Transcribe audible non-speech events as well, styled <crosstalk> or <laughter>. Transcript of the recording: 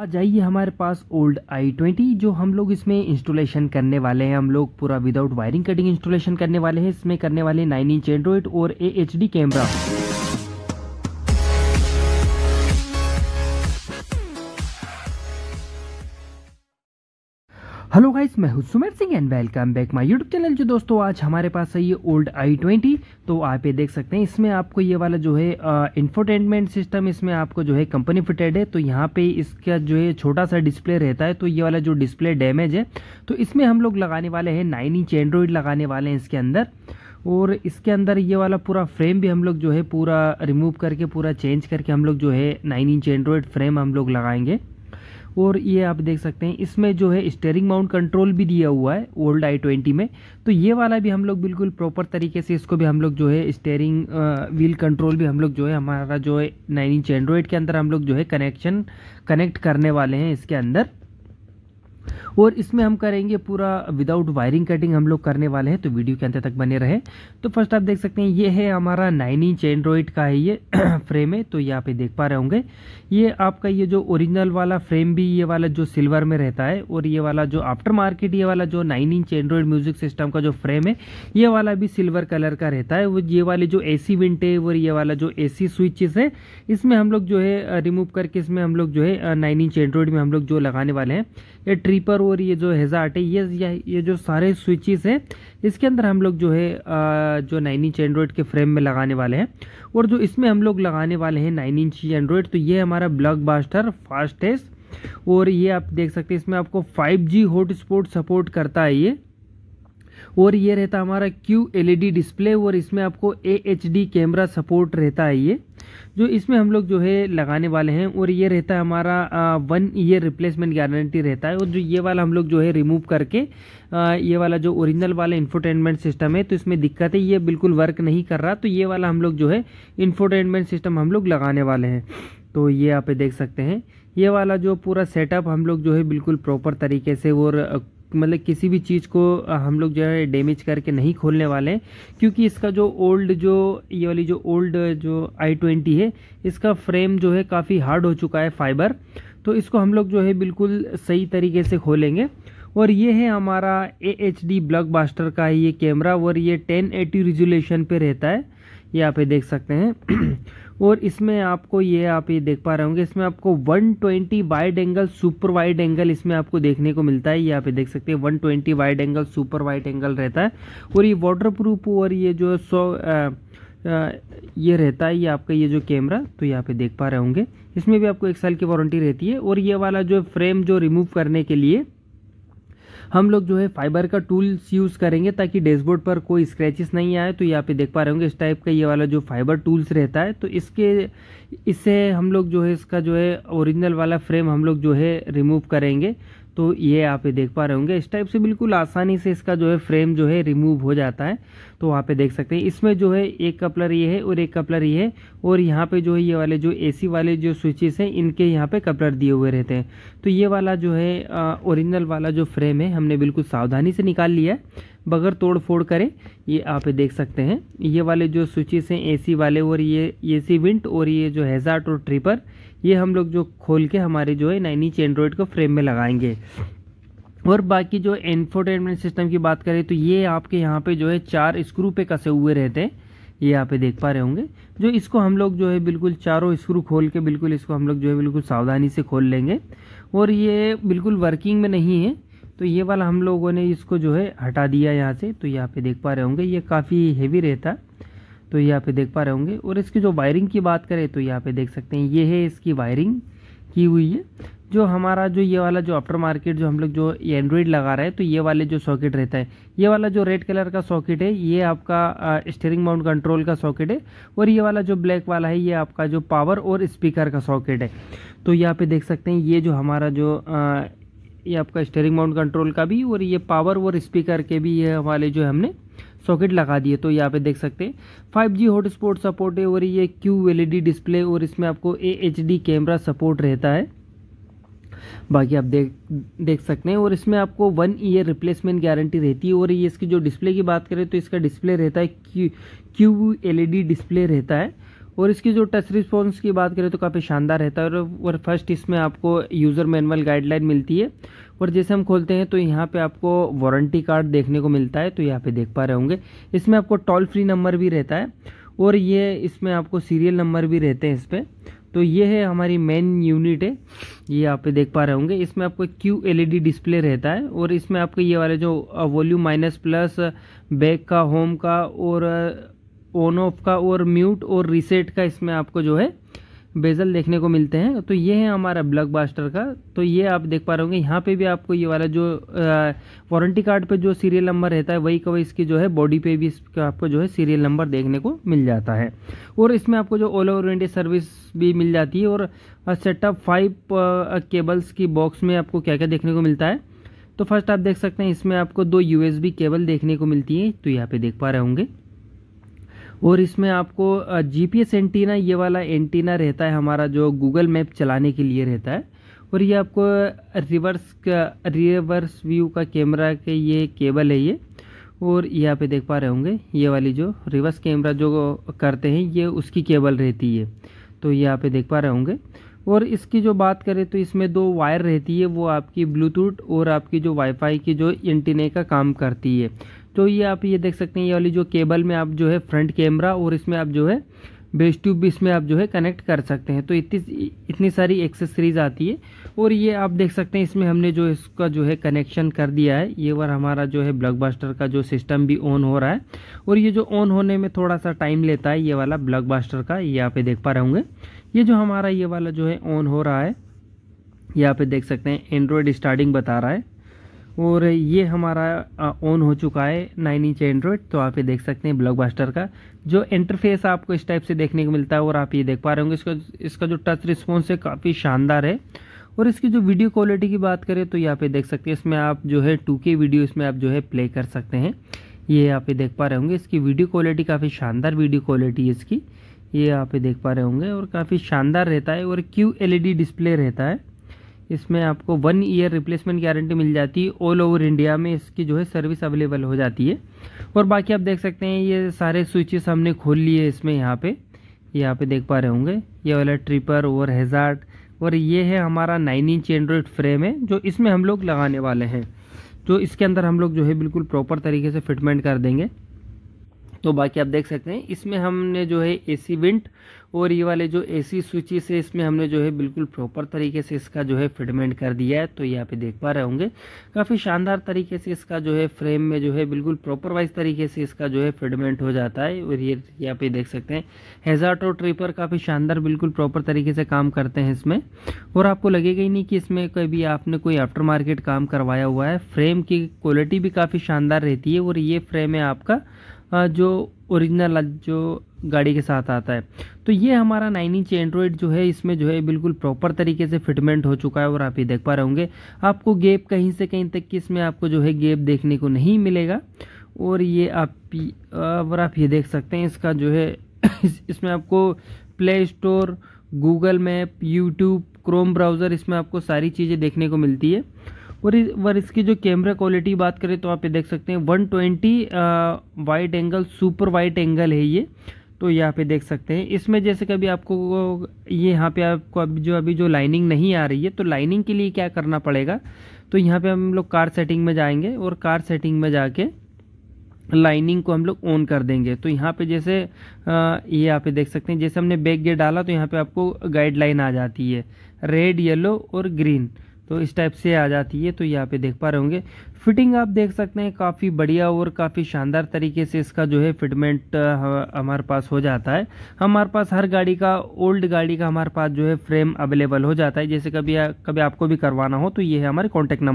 आ जाइए हमारे पास old I twenty जो हम लोग इसमें इंस्टॉलेशन करने वाले हैं हम लोग पूरा विदाउट वायरिंग कटिंग इंस्टॉलेशन करने वाले हैं इसमें करने वाले नाइन इंच एंड्रॉइड और A H camera hello guys मैं हूं Sumer Singh and welcome back my YouTube channel जो दोस्तों आज हमारे पास है ये ओल्ड आई ट्वेंटी तो आप ये देख सकते हैं इसमें आपको ये वाला जो है इंफोटेनमेंट सिस्टम इसमें आपको जो है कंपनी फिटेड है तो यहाँ पे इसका जो है छोटा सा डिस्प्ले रहता है तो ये वाला जो डिस्प्ले डैमेज है तो इसमें हम लोग लगाने वाले हैं नाइन इंच एंड्रॉयड लगाने वाले हैं इसके अंदर और इसके अंदर ये वाला पूरा फ्रेम भी हम लोग जो है पूरा रिमूव करके पूरा चेंज करके हम लोग जो है नाइन इंच एंड्रॉयड फ्रेम हम लोग लगाएंगे और ये आप देख सकते हैं इसमें जो है स्टेयरिंग माउंट कंट्रोल भी दिया हुआ है ओल्ड आई ट्वेंटी में तो ये वाला भी हम लोग बिल्कुल प्रॉपर तरीके से इसको भी हम लोग जो है स्टेयरिंग व्हील कंट्रोल भी हम लोग जो है हमारा जो है नाइन इंच एंड्रॉयड के अंदर हम लोग जो है कनेक्शन कनेक्ट करने वाले हैं इसके अंदर और इसमें हम करेंगे पूरा विदाउट वायरिंग कटिंग हम लोग करने वाले हैं तो वीडियो के अंत तक बने रहे तो फर्स्ट आप देख सकते हैं ये है हमारा नाइन इंच एंड्रॉइड का है ये फ्रेम <clears throat> है तो ये आप देख पा रहे होंगे ये आपका ये जो ओरिजिनल वाला फ्रेम भी ये वाला जो सिल्वर में रहता है और ये वाला जो आफ्टर मार्केट ये वाला जो nine inch Android music system का जो फ्रेम है ये वाला भी सिल्वर कलर का रहता है ये वाले जो ए सी और ये वाला जो ए सी स्विचेस है इसमें हम लोग जो है रिमूव करके इसमें हम लोग जो है नाइन इंच एंड्रॉइड में हम लोग जो लगाने वाले हैं ये ट्रिपर और ये जो हेजार्ट है ये ये जो सारे स्विचेस हैं इसके अंदर हम लोग जो है जो नाइन इंच एंड्रॉयड के फ्रेम में लगाने वाले हैं और जो इसमें हम लोग लगाने वाले हैं नाइन इंच एंड्रॉयड तो ये हमारा ब्लॉक बास्टर फास्टेस्ट और ये आप देख सकते हैं इसमें आपको फाइव जी हॉटस्पॉट सपोर्ट करता है ये और ये रहता हमारा क्यू एल डिस्प्ले और इसमें आपको ए कैमरा सपोर्ट रहता है ये जो इसमें हम लोग जो है लगाने वाले हैं और ये रहता है हमारा वन ईयर रिप्लेसमेंट गारंटी रहता है और जो ये वाला हम लोग जो है रिमूव करके आ, ये वाला जो ओरिजिनल वाला इन्फोटेनमेंट सिस्टम है तो इसमें दिक्कत है ये बिल्कुल वर्क नहीं कर रहा तो ये वाला हम लोग जो है इन्फोटेनमेंट सिस्टम हम लोग लगाने वाले हैं तो ये आप देख सकते हैं ये वाला जो पूरा सेटअप हम लोग जो है बिल्कुल प्रॉपर तरीके से और मतलब किसी भी चीज़ को हम लोग जो है डैमेज करके नहीं खोलने वाले हैं क्योंकि इसका जो ओल्ड जो ये वाली जो ओल्ड जो आई ट्वेंटी है इसका फ्रेम जो है काफ़ी हार्ड हो चुका है फाइबर तो इसको हम लोग जो है बिल्कुल सही तरीके से खोलेंगे और ये है हमारा A H D blockbuster का ये कैमरा और ये टेन एटी रेजोल्यूशन पे रहता है ये आप ये देख सकते हैं <clears throat> और इसमें आपको ये आप ये देख पा रहे होंगे इसमें आपको 120 twenty wide angle super wide angle इसमें आपको देखने को मिलता है ये आप ये देख सकते हैं 120 twenty wide angle super wide angle रहता है और ये वाटर प्रूफ और ये जो सौ ये रहता है ये आपका ये जो कैमरा तो यहाँ पे देख पा रहे होंगे इसमें भी आपको एक साल की वारंटी रहती है और ये वाला जो फ्रेम जो रिमूव करने के लिए हम लोग जो है फाइबर का टूल्स यूज़ करेंगे ताकि डैशबोर्ड पर कोई स्क्रैचेस नहीं आए तो यहाँ पे देख पा रहे होंगे इस टाइप का ये वाला जो फाइबर टूल्स रहता है तो इसके इससे हम लोग जो है इसका जो है ओरिजिनल वाला फ्रेम हम लोग जो है रिमूव करेंगे तो ये आप देख पा रहे होंगे इस टाइप से बिल्कुल आसानी से इसका जो है फ्रेम जो है रिमूव हो जाता है तो वहाँ पे देख सकते हैं इसमें जो है एक कपलर ये है और एक कपलर ये है और यहाँ पे जो है ये वाले जो एसी वाले जो स्विचेस हैं इनके यहाँ पे कपलर दिए हुए रहते हैं तो ये वाला जो है ओरिजिनल वाला जो फ्रेम है हमने बिल्कुल सावधानी से निकाल लिया है बगैर तोड़ फोड़ करें ये आप देख सकते हैं ये वाले जो स्विचेस हैं एसी वाले और ये एसी विंट और ये जो हैज़ार्ट और ट्रिपर ये हम लोग जो खोल के हमारे जो है नाइन एंड्रॉयड को फ्रेम में लगाएंगे और बाकी जो एनफोटेनमेंट सिस्टम की बात करें तो ये आपके यहाँ पे जो है चार स्क्रू पे कसे हुए रहते हैं ये आप देख पा रहे होंगे जो इसको हम लोग जो है बिल्कुल चारों स्क्रू खोल के बिल्कुल इसको हम लोग जो है बिल्कुल सावधानी से खोल लेंगे और ये बिल्कुल वर्किंग में नहीं है तो ये वाला हम लोगों ने इसको जो है हटा दिया यहाँ से तो यहाँ पे देख पा रहे होंगे ये काफ़ी हेवी रहता तो यहाँ पे देख पा रहे होंगे और इसकी जो वायरिंग की बात करें तो यहाँ पे देख सकते हैं ये है इसकी वायरिंग की हुई है जो हमारा जो ये वाला जो आफ्टर मार्केट जो हम लोग जो एंड्रॉइड लगा रहे हैं तो ये वाले जो सॉकेट रहता है ये वाला जो रेड कलर का सॉकेट है ये आपका स्टेयरिंग माउंट कंट्रोल का सॉकेट है और ये वाला जो ब्लैक वाला है ये आपका जो पावर और स्पीकर का सॉकेट है तो यहाँ पे देख सकते हैं ये जो हमारा जो आ, ये आपका स्टेयरिंग माउंट कंट्रोल का भी और ये पावर और स्पीकर के भी ये हमारे जो हमने सॉकेट लगा दिए तो यहाँ पे देख सकते हैं five G hotspot support है और ये क्यू एल डिस्प्ले और इसमें आपको A H D camera support रहता है बाकी आप देख देख सकते हैं और इसमें आपको वन ईयर रिप्लेसमेंट गारंटी रहती है और ये इसकी जो डिस्प्ले की बात करें तो इसका डिस्प्ले रहता है क्यू क्यू एल डिस्प्ले रहता है और इसकी जो टच रिस्पॉन्स की बात करें तो काफ़ी शानदार रहता है और फर्स्ट इसमें आपको यूज़र मैनुअल गाइडलाइन मिलती है और जैसे हम खोलते हैं तो यहाँ पे आपको वारंटी कार्ड देखने को मिलता है तो यहाँ पे देख पा रहे होंगे इसमें आपको टोल फ्री नंबर भी रहता है और ये इसमें आपको सीरियल नंबर भी रहते हैं इस पर तो ये है हमारी मेन यूनिट है ये आप देख पा रहे होंगे इसमें आपको क्यू डी डिस्प्ले रहता है और इसमें आपको ये वाले जो वॉल्यूम माइनस प्लस बैक का होम का और ऑन ऑफ का और म्यूट और रीसेट का इसमें आपको जो है बेजल देखने को मिलते हैं तो ये है हमारा बास्टर का तो ये आप देख पा रहे होंगे यहाँ पे भी आपको ये वाला जो वारंटी कार्ड पे जो सीरियल नंबर रहता है वही का वही इसकी जो है बॉडी पे भी इसका आपको जो है सीरियल नंबर देखने को मिल जाता है और इसमें आपको जो ऑल ओवर इंडिया सर्विस भी मिल जाती है और सेटअप फाइव केबल्स की बॉक्स में आपको क्या क्या देखने को मिलता है तो फर्स्ट आप देख सकते हैं इसमें आपको दो यू केबल देखने को मिलती है तो यहाँ पे देख पा रहे होंगे और इसमें आपको जीपीएस एंटीना ये वाला एंटीना रहता है हमारा जो गूगल मैप चलाने के लिए रहता है और ये आपको रिवर्स का रिवर्स व्यू का कैमरा के ये केबल है ये और यहाँ पे देख पा रहे होंगे ये वाली जो रिवर्स कैमरा जो करते हैं ये उसकी केबल रहती है तो यहाँ पे देख पा रहे होंगे और इसकी जो बात करें तो इसमें दो वायर रहती है वो आपकी ब्लूटूथ और आपकी जो वाईफाई की जो एंटीने का काम करती है तो ये आप ये देख सकते हैं ये वाली जो केबल में आप जो है फ्रंट कैमरा और इसमें आप जो है बेस ट्यूब भी इसमें आप जो है कनेक्ट कर सकते हैं तो इतनी इतनी सारी एक्सेसरीज आती है और ये आप देख सकते हैं इसमें हमने जो इसका जो है कनेक्शन कर दिया है ये बार हमारा जो है ब्लग का जो सिस्टम भी ऑन हो रहा है और ये जो ऑन होने में थोड़ा सा टाइम लेता है ये वाला ब्लग का ये यहाँ पे देख पा रहे होंगे ये जो हमारा ये वाला जो है ऑन हो रहा है यहाँ पे देख सकते हैं एंड्रॉयड स्टार्टिंग बता रहा है और ये हमारा ऑन हो चुका है नाइन इंच एंड्रॉयड तो आप ये देख सकते हैं ब्लॉकबस्टर का जो इंटरफेस आपको इस टाइप से देखने को मिलता है और आप ये देख पा रहे होंगे इसका इसका जो टच रिस्पॉन्स है काफ़ी शानदार है और इसकी जो वीडियो क्वालिटी की बात करें तो यहाँ पे देख सकते हैं इसमें आप जो है टू के वीडियो इसमें आप जो है प्ले कर सकते हैं ये यहाँ पे देख पा रहे होंगे इसकी वीडियो क्वालिटी काफ़ी शानदार वीडियो क्वालिटी है इसकी ये यहाँ पे देख पा रहे होंगे और काफ़ी शानदार रहता है और क्यू एल डिस्प्ले रहता है इसमें आपको वन ईयर रिप्लेसमेंट गारंटी मिल जाती है ऑल ओवर इंडिया में इसकी जो है सर्विस अवेलेबल हो जाती है और बाकी आप देख सकते हैं ये सारे स्विचेस हमने खोल लिए इसमें यहाँ पे ये यहाँ पे देख पा रहे होंगे ये वाला ट्रिपर ओवर हेजार्ट और ये है हमारा नाइन इंच एंड्रॉयड फ्रेम है जो इसमें हम लोग लगाने वाले हैं जो तो इसके अंदर हम लोग जो है बिल्कुल प्रॉपर तरीके से फिटमेंट कर देंगे तो बाकी आप देख सकते हैं इसमें हमने जो है एसी विंट और ये वाले जो एसी स्विचेस है इसमें हमने जो है बिल्कुल प्रॉपर तरीके से इसका जो है फिटमेंट कर दिया है तो यहाँ पे देख पा रहे होंगे काफ़ी शानदार तरीके से इसका जो है फ्रेम में जो है बिल्कुल प्रॉपर वाइज तरीके से इसका जो है फिटमेंट हो जाता है और ये यहाँ पे देख सकते हैं हेजार्ट और ट्रिपर काफ़ी शानदार बिल्कुल प्रॉपर तरीके से काम करते हैं इसमें और आपको लगेगा ही नहीं कि इसमें कभी आपने कोई आफ्टर मार्केट काम करवाया हुआ है फ्रेम की क्वालिटी भी काफ़ी शानदार रहती है और ये फ्रेम है आपका जो ओरिजिनल जो गाड़ी के साथ आता है तो ये हमारा नाइन इंच एंड्रॉयड जो है इसमें जो है बिल्कुल प्रॉपर तरीके से फिटमेंट हो चुका है और आप ये देख पा रहे होंगे आपको गेप कहीं से कहीं तक कि इसमें आपको जो है गेप देखने को नहीं मिलेगा और ये आप और आप ये देख सकते हैं इसका जो है <coughs> इस, इसमें आपको Play Store Google Map YouTube Chrome browser इसमें आपको सारी चीज़ें देखने को मिलती है और इस और इसकी जो कैमरा क्वालिटी बात करें तो आप ये देख सकते हैं 120 twenty wide angle super wide angle है ये तो यहाँ पे देख सकते हैं इसमें जैसे कभी आपको ये यहाँ पे आपको अभी जो अभी जो लाइनिंग नहीं आ रही है तो लाइनिंग के लिए क्या करना पड़ेगा तो यहाँ पे हम लोग कार सेटिंग में जाएंगे और कार सेटिंग में जाके लाइनिंग को हम लोग ऑन कर देंगे तो यहाँ पे जैसे ये यहाँ पे देख सकते हैं जैसे हमने बैक गेट डाला तो यहाँ पे आपको गाइडलाइन आ जाती है रेड येलो और ग्रीन तो इस टाइप से आ जाती है तो यहाँ पे देख पा रहे होंगे फिटिंग आप देख सकते हैं काफ़ी बढ़िया और काफ़ी शानदार तरीके से इसका जो है फिटमेंट हमारे पास हो जाता है हमारे पास हर गाड़ी का ओल्ड गाड़ी का हमारे पास जो है फ्रेम अवेलेबल हो जाता है जैसे कभी कभी आपको भी करवाना हो तो ये है हमारे कॉन्टैक्ट नंबर